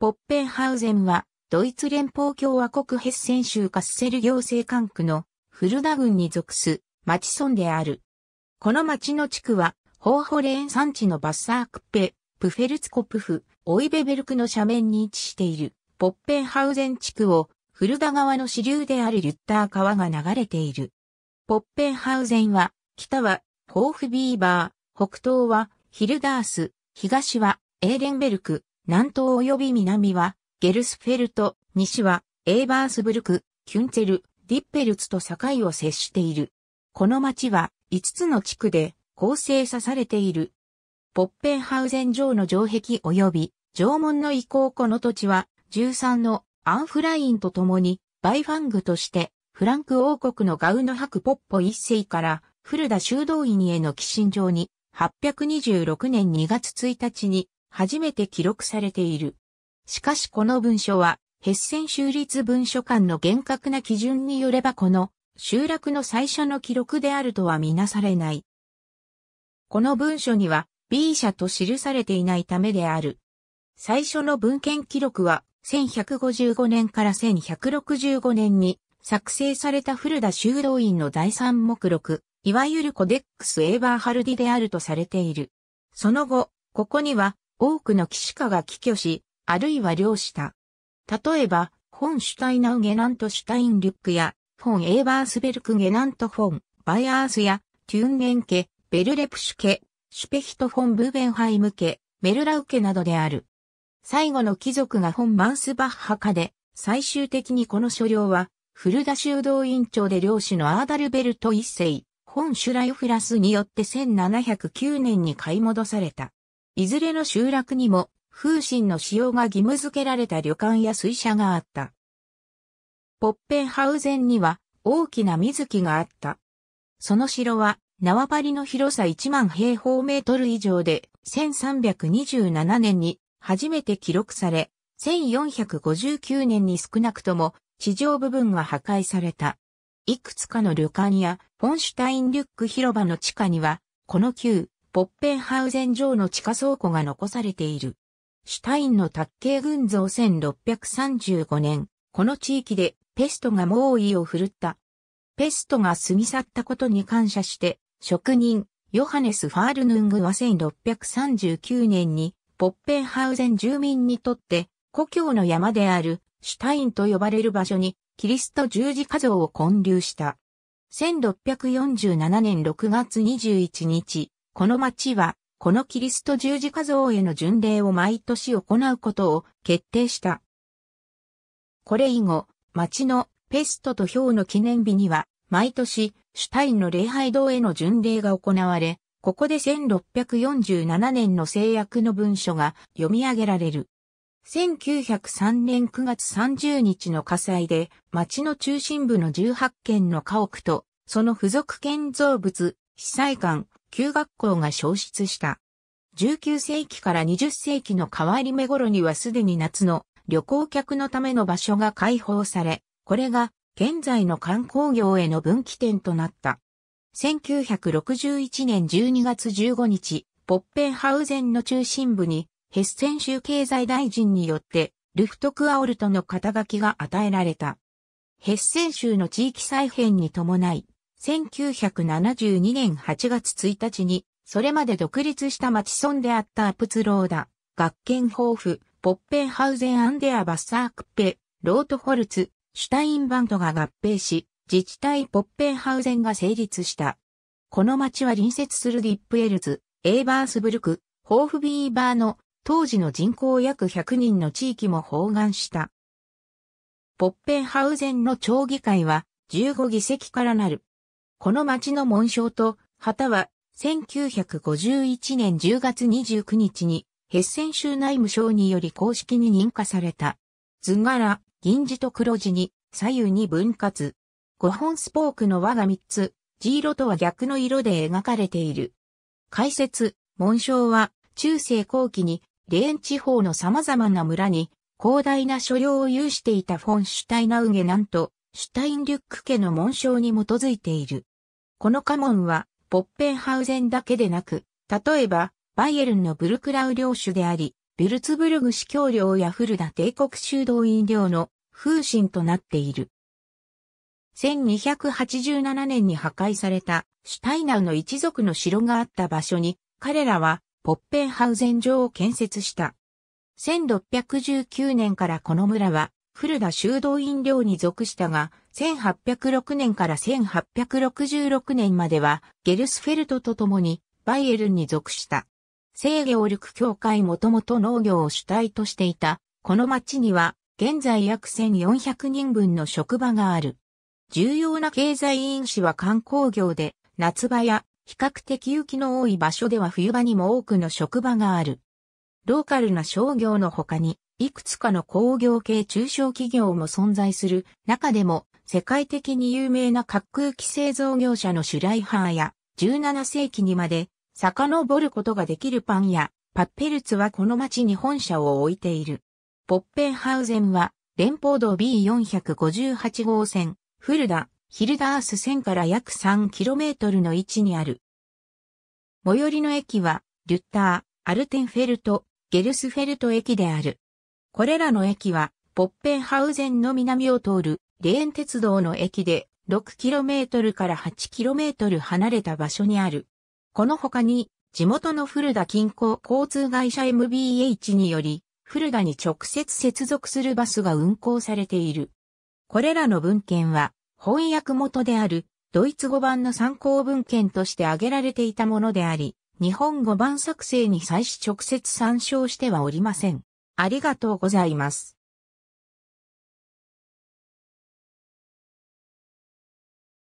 ポッペンハウゼンは、ドイツ連邦共和国ヘッセン州カッセル行政管区のフルダ郡に属す町村である。この町の地区は、ホーホレーン山地のバッサークッペ、プフェルツコプフ、オイベベルクの斜面に位置している、ポッペンハウゼン地区を、フルダ川の支流であるリュッター川が流れている。ポッペンハウゼンは、北は、ホーフビーバー、北東は、ヒルダース、東は、エーレンベルク、南東及び南は、ゲルスフェルト、西は、エーバースブルク、キュンツェル、ディッペルツと境を接している。この町は、5つの地区で、構成さされている。ポッペンハウゼン城の城壁及び、城門の遺構この土地は、13のアンフラインと共に、バイファングとして、フランク王国のガウノクポッポ一世から、古田修道院への寄進状に、826年2月1日に初めて記録されている。しかしこの文書は、ヘッセン州立文書館の厳格な基準によればこの集落の最初の記録であるとはみなされない。この文書には B 社と記されていないためである。最初の文献記録は1155年から1165年に作成された古田修道院の第三目録、いわゆるコデックス・エーバーハルディであるとされている。その後、ここには多くの騎士家が帰居し、あるいは漁した。例えば、フォン・シュタイナウ・ゲナント・シュタイン・リュックや、フォン・エーバースベルク・ゲナント・フォン、バイアースや、テューンゲン家、ベルレプシュ家、シュペヒト・フォン・ブーベンハイム家、メルラウ家などである。最後の貴族がフォン・マンスバッハ家で、最終的にこの所領は、古田修道院長で領主のアーダルベルト一世、本シュライフラスによって1709年に買い戻された。いずれの集落にも風神の使用が義務付けられた旅館や水車があった。ポッペンハウゼンには大きな水木があった。その城は縄張りの広さ1万平方メートル以上で1327年に初めて記録され、1459年に少なくとも地上部分が破壊された。いくつかの旅館やフォンシュタインリュック広場の地下には、この旧ポッペンハウゼン城の地下倉庫が残されている。シュタインの卓系群像1635年、この地域でペストが猛威を振るった。ペストが過ぎ去ったことに感謝して、職人、ヨハネス・ファールヌングは1639年に、ポッペンハウゼン住民にとって、故郷の山である、シュタインと呼ばれる場所に、キリスト十字架像を建立した。1647年6月21日、この町は、このキリスト十字架像への巡礼を毎年行うことを決定した。これ以後、町のペストと氷の記念日には、毎年、シュタインの礼拝堂への巡礼が行われ、ここで1647年の制約の文書が読み上げられる。1903年9月30日の火災で、町の中心部の18軒の家屋と、その付属建造物、被災館、旧学校が消失した。19世紀から20世紀の変わり目頃にはすでに夏の旅行客のための場所が開放され、これが現在の観光業への分岐点となった。1961年12月15日、ポッペンハウゼンの中心部にヘッセン州経済大臣によってルフトクアオルトの肩書きが与えられた。ヘッセン州の地域再編に伴い、1972年8月1日に、それまで独立した町村であったアプツローダ、学研豊富、ポッペンハウゼンアンデアバッサークッペ、ロートホルツ、シュタインバントが合併し、自治体ポッペンハウゼンが成立した。この町は隣接するディップエルズ、エーバースブルク、ホーフビーバーの当時の人口約100人の地域も包含した。ポッペンハウゼンの町議会は15議席からなる。この町の紋章と旗は1951年10月29日にヘッセン州内務省により公式に認可された。図柄、銀字と黒字に左右に分割。5本スポークの輪が3つ、地色とは逆の色で描かれている。解説、紋章は中世後期にレーン地方の様々な村に広大な所領を有していたフォンシュタイナウゲなんとシュタインリュック家の紋章に基づいている。この家紋は、ポッペンハウゼンだけでなく、例えば、バイエルンのブルクラウ領主であり、ビルツブルグ司教領やフルダ帝国修道院領の風神となっている。1287年に破壊されたシュタイナウの一族の城があった場所に彼らはポッペンハウゼン城を建設した。1619年からこの村は古田修道院寮に属したが、1806年から1866年までは、ゲルスフェルトと共に、バイエルンに属した。聖御力協会もともと農業を主体としていた、この町には、現在約1400人分の職場がある。重要な経済因子は観光業で、夏場や比較的雪の多い場所では冬場にも多くの職場がある。ローカルな商業の他に、いくつかの工業系中小企業も存在する中でも世界的に有名な滑空機製造業者のシュライハーや17世紀にまで遡ることができるパンやパッペルツはこの町に本社を置いている。ポッペンハウゼンは連邦道 B458 号線フルダ、ヒルダース線から約 3km の位置にある。最寄りの駅は、リュッター、アルテンフェルト、ゲルスフェルト駅である。これらの駅は、ポッペンハウゼンの南を通る、レーン鉄道の駅で、6km から 8km 離れた場所にある。この他に、地元の古田近郊交通会社 MBH により、古田に直接接続するバスが運行されている。これらの文献は、翻訳元である、ドイツ語版の参考文献として挙げられていたものであり、日本語版作成に際し直接参照してはおりません。ありがとうございます。